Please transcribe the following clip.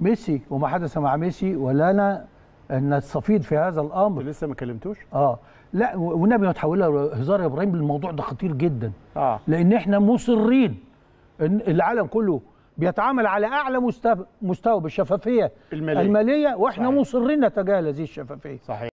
ميسي وما حدث مع ميسي ولنا ان الصفيد في هذا الامر لسه ما كلمتوش اه لا والنبي ما تحولها هزار يا ابراهيم الموضوع ده خطير جدا آه. لان احنا مصرين ان العالم كله بيتعامل على اعلى مستوى مستوى بالشفافيه الماليه, المالية واحنا صحيح. مصرين نتجاهل هذه الشفافيه صحيح